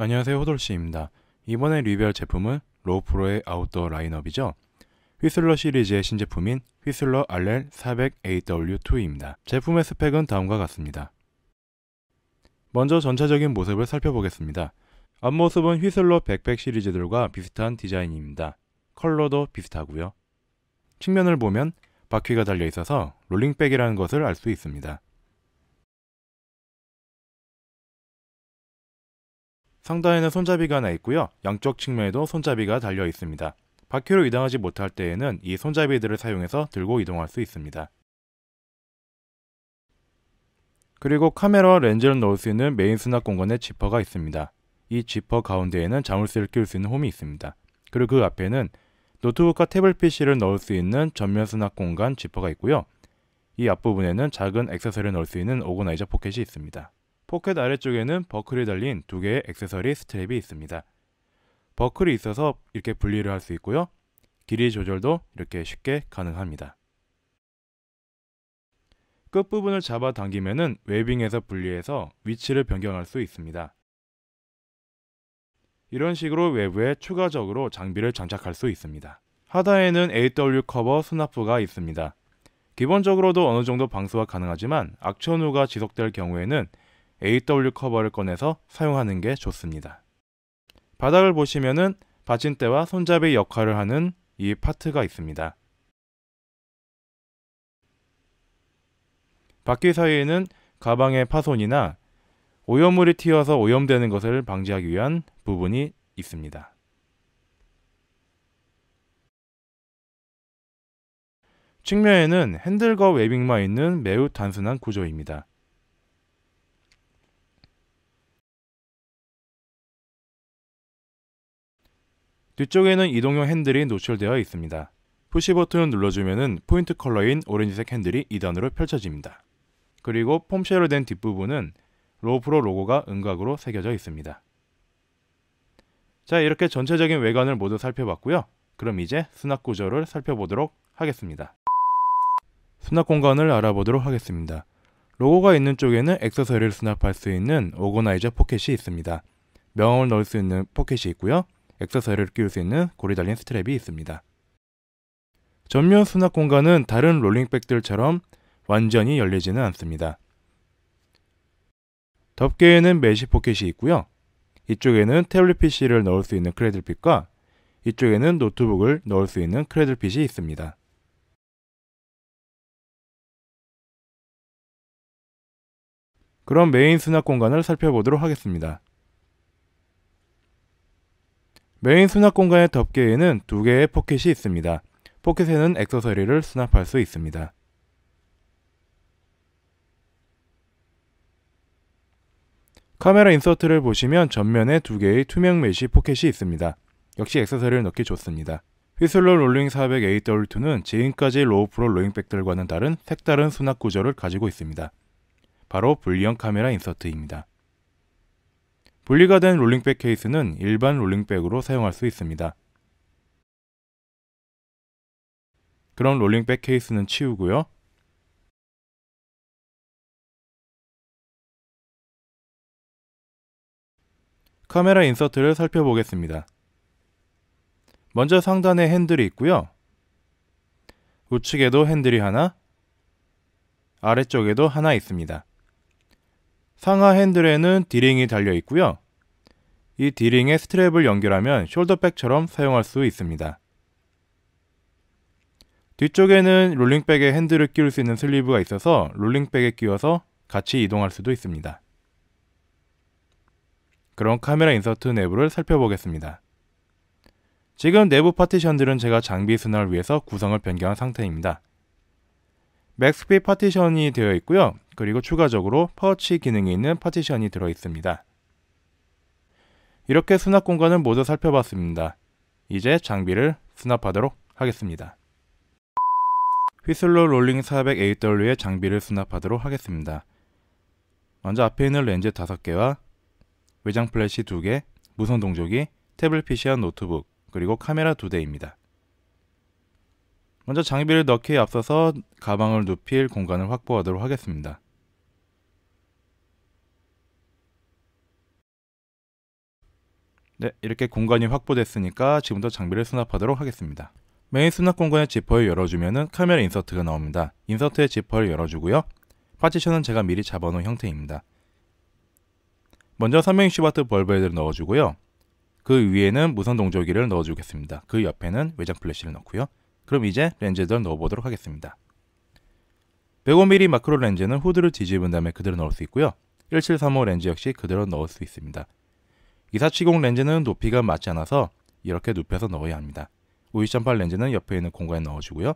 안녕하세요 호돌씨입니다. 이번에 리뷰할 제품은 로프로의 아웃도어 라인업이죠. 휘슬러 시리즈의 신제품인 휘슬러 알 l 400AW2입니다. 제품의 스펙은 다음과 같습니다. 먼저 전체적인 모습을 살펴보겠습니다. 앞모습은 휘슬러 100백 시리즈들과 비슷한 디자인입니다. 컬러도 비슷하고요. 측면을 보면 바퀴가 달려있어서 롤링백이라는 것을 알 수 있습니다. 상단에는 손잡이가 하나 있고요. 양쪽 측면에도 손잡이가 달려 있습니다. 바퀴로 이동하지 못할 때에는 이 손잡이들을 사용해서 들고 이동할 수 있습니다. 그리고 카메라와 렌즈를 넣을 수 있는 메인 수납 공간에 지퍼가 있습니다. 이 지퍼 가운데에는 자물쇠를 끼울 수 있는 홈이 있습니다. 그리고 그 앞에는 노트북과 태블릿 PC를 넣을 수 있는 전면 수납 공간 지퍼가 있고요. 이 앞부분에는 작은 액세서리를 넣을 수 있는 오그나이저 포켓이 있습니다. 포켓 아래쪽에는 버클이 달린 두 개의 액세서리 스트랩이 있습니다. 버클이 있어서 이렇게 분리를 할 수 있고요. 길이 조절도 이렇게 쉽게 가능합니다. 끝부분을 잡아당기면 웨빙에서 분리해서 위치를 변경할 수 있습니다. 이런 식으로 외부에 추가적으로 장비를 장착할 수 있습니다. 하단에는 AW 커버 수납부가 있습니다. 기본적으로도 어느 정도 방수가 가능하지만 악천후가 지속될 경우에는 AW 커버를 꺼내서 사용하는 게 좋습니다. 바닥을 보시면은 받침대와 손잡이 역할을 하는 이 파트가 있습니다. 바퀴 사이에는 가방의 파손이나 오염물이 튀어서 오염되는 것을 방지하기 위한 부분이 있습니다. 측면에는 핸들과 웨빙만 있는 매우 단순한 구조입니다. 뒤쪽에는 이동형 핸들이 노출되어 있습니다. 푸시 버튼을 눌러주면 포인트 컬러인 오렌지색 핸들이 2단으로 펼쳐집니다. 그리고 폼쉘로 된 뒷부분은 로프로 로고가 은각으로 새겨져 있습니다. 자 이렇게 전체적인 외관을 모두 살펴봤고요. 그럼 이제 수납 구조를 살펴보도록 하겠습니다. 수납 공간을 알아보도록 하겠습니다. 로고가 있는 쪽에는 액세서리를 수납할 수 있는 오거나이저 포켓이 있습니다. 명함을 넣을 수 있는 포켓이 있고요. 액세서리를 끼울 수 있는 고리 달린 스트랩이 있습니다. 전면 수납 공간은 다른 롤링백들처럼 완전히 열리지는 않습니다. 덮개에는 메시 포켓이 있고요. 이쪽에는 태블릿 PC를 넣을 수 있는 크레들핏과 이쪽에는 노트북을 넣을 수 있는 크레들핏이 있습니다. 그럼 메인 수납 공간을 살펴보도록 하겠습니다. 메인 수납 공간의 덮개에는 두 개의 포켓이 있습니다. 포켓에는 액세서리를 수납할 수 있습니다. 카메라 인서트를 보시면 전면에 두 개의 투명 메쉬 포켓이 있습니다. 역시 액세서리를 넣기 좋습니다. 휘슬러 롤링 400 AW2는 지금까지 로우프로 로잉백들과는 다른 색다른 수납 구조를 가지고 있습니다. 바로 불리형 카메라 인서트입니다. 분리가 된 롤링백 케이스는 일반 롤링백으로 사용할 수 있습니다. 그럼 롤링백 케이스는 치우고요. 카메라 인서트를 살펴보겠습니다. 먼저 상단에 핸들이 있고요. 우측에도 핸들이 하나, 아래쪽에도 하나 있습니다. 상하 핸들에는 d 링이 달려 있고요. 이 d 링에 스트랩을 연결하면 숄더백처럼 사용할 수 있습니다. 뒤쪽에는 롤링백에 핸들을 끼울 수 있는 슬리브가 있어서 롤링백에 끼워서 같이 이동할 수도 있습니다. 그럼 카메라 인서트 내부를 살펴보겠습니다. 지금 내부 파티션들은 제가 장비 순환을 위해서 구성을 변경한 상태입니다. 맥스피 파티션이 되어 있고요. 그리고 추가적으로 퍼치 기능이 있는 파티션이 들어 있습니다. 이렇게 수납 공간을 모두 살펴봤습니다. 이제 장비를 수납하도록 하겠습니다. 휘슬러 롤링 400AW의 장비를 수납하도록 하겠습니다. 먼저 앞에 있는 렌즈 5개와 외장 플래시 2개, 무선 동조기, 태블릿 PC와 노트북, 그리고 카메라 2대입니다. 먼저 장비를 넣기에 앞서서 가방을 눕힐 공간을 확보하도록 하겠습니다. 네, 이렇게 공간이 확보됐으니까 지금부터 장비를 수납하도록 하겠습니다. 메인 수납 공간의 지퍼를 열어주면 카메라 인서트가 나옵니다. 인서트의 지퍼를 열어주고요. 파티션은 제가 미리 잡아놓은 형태입니다. 먼저 360W 벌브헤드를 넣어주고요. 그 위에는 무선 동조기를 넣어주겠습니다. 그 옆에는 외장 플래시를 넣고요. 그럼 이제 렌즈들 넣어보도록 하겠습니다. 105mm 마크로 렌즈는 후드를 뒤집은 다음에 그대로 넣을 수 있고요. 1735 렌즈 역시 그대로 넣을 수 있습니다. 2470 렌즈는 높이가 맞지 않아서 이렇게 눕혀서 넣어야 합니다. 52.8 렌즈는 옆에 있는 공간에 넣어주고요.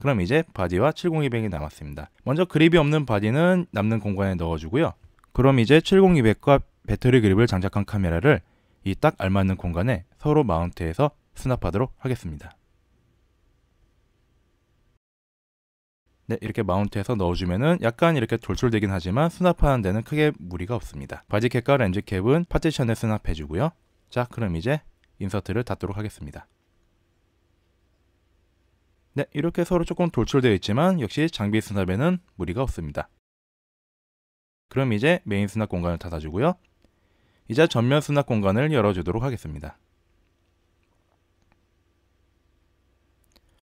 그럼 이제 바디와 70200이 남았습니다. 먼저 그립이 없는 바디는 남는 공간에 넣어주고요. 그럼 이제 70200과 배터리 그립을 장착한 카메라를 이 딱 알맞는 공간에 서로 마운트해서 수납하도록 하겠습니다. 네, 이렇게 마운트해서 넣어주면은 약간 이렇게 돌출되긴 하지만 수납하는 데는 크게 무리가 없습니다. 바지캡과 렌즈캡은 파티션에 수납해주고요. 자, 그럼 이제 인서트를 닫도록 하겠습니다. 네, 이렇게 서로 조금 돌출되어 있지만 역시 장비 수납에는 무리가 없습니다. 그럼 이제 메인 수납 공간을 닫아주고요. 이제 전면 수납 공간을 열어주도록 하겠습니다.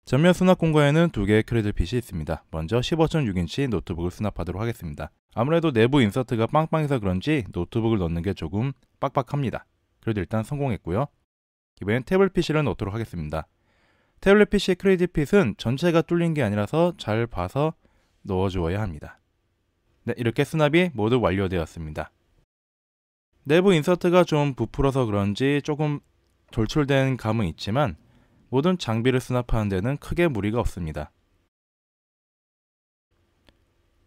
전면 수납 공간에는 두 개의 크레들핏이 있습니다. 먼저 15.6인치 노트북을 수납하도록 하겠습니다. 아무래도 내부 인서트가 빵빵해서 그런지 노트북을 넣는 게 조금 빡빡합니다. 그래도 일단 성공했고요. 이번엔 태블릿 PC를 넣도록 하겠습니다. 태블릿 PC의 크레딧핏은 전체가 뚫린 게 아니라서 잘 봐서 넣어주어야 합니다. 네, 이렇게 수납이 모두 완료되었습니다. 내부 인서트가 좀 부풀어서 그런지 조금 돌출된 감은 있지만 모든 장비를 수납하는 데는 크게 무리가 없습니다.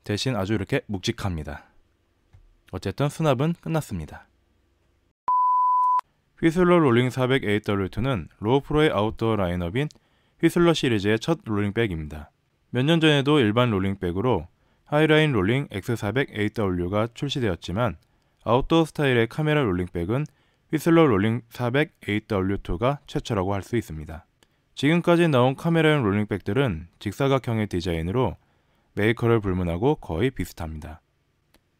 대신 아주 이렇게 묵직합니다. 어쨌든 수납은 끝났습니다. 휘슬러 롤링 400 AW2는 로우프로의 아웃도어 라인업인 휘슬러 시리즈의 첫 롤링백입니다. 몇 년 전에도 일반 롤링백으로 하이라인 롤링 X400 AW가 출시되었지만 아웃도어 스타일의 카메라 롤링백은 휘슬러 롤링 400 AW2가 최초라고 할 수 있습니다. 지금까지 나온 카메라용 롤링백들은 직사각형의 디자인으로 메이커를 불문하고 거의 비슷합니다.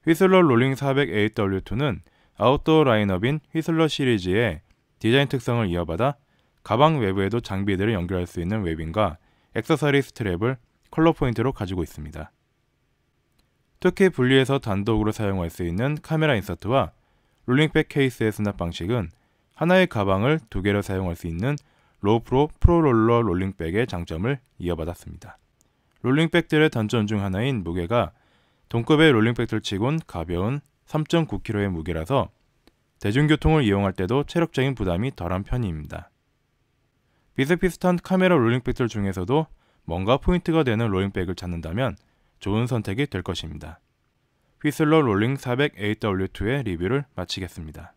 휘슬러 롤링 400AW2는 아웃도어 라인업인 휘슬러 시리즈의 디자인 특성을 이어받아 가방 외부에도 장비들을 연결할 수 있는 웨빙과 액세서리 스트랩을 컬러 포인트로 가지고 있습니다. 특히 분리해서 단독으로 사용할 수 있는 카메라 인서트와 롤링백 케이스의 수납 방식은 하나의 가방을 두 개로 사용할 수 있는 로프로 프로롤러 롤링백의 장점을 이어받았습니다. 롤링백들의 단점 중 하나인 무게가 동급의 롤링백들 치곤 가벼운 3.9kg의 무게라서 대중교통을 이용할 때도 체력적인 부담이 덜한 편입니다. 비슷비슷한 카메라 롤링백들 중에서도 뭔가 포인트가 되는 롤링백을 찾는다면 좋은 선택이 될 것입니다. 휘슬러 롤링 400 AW2의 리뷰를 마치겠습니다.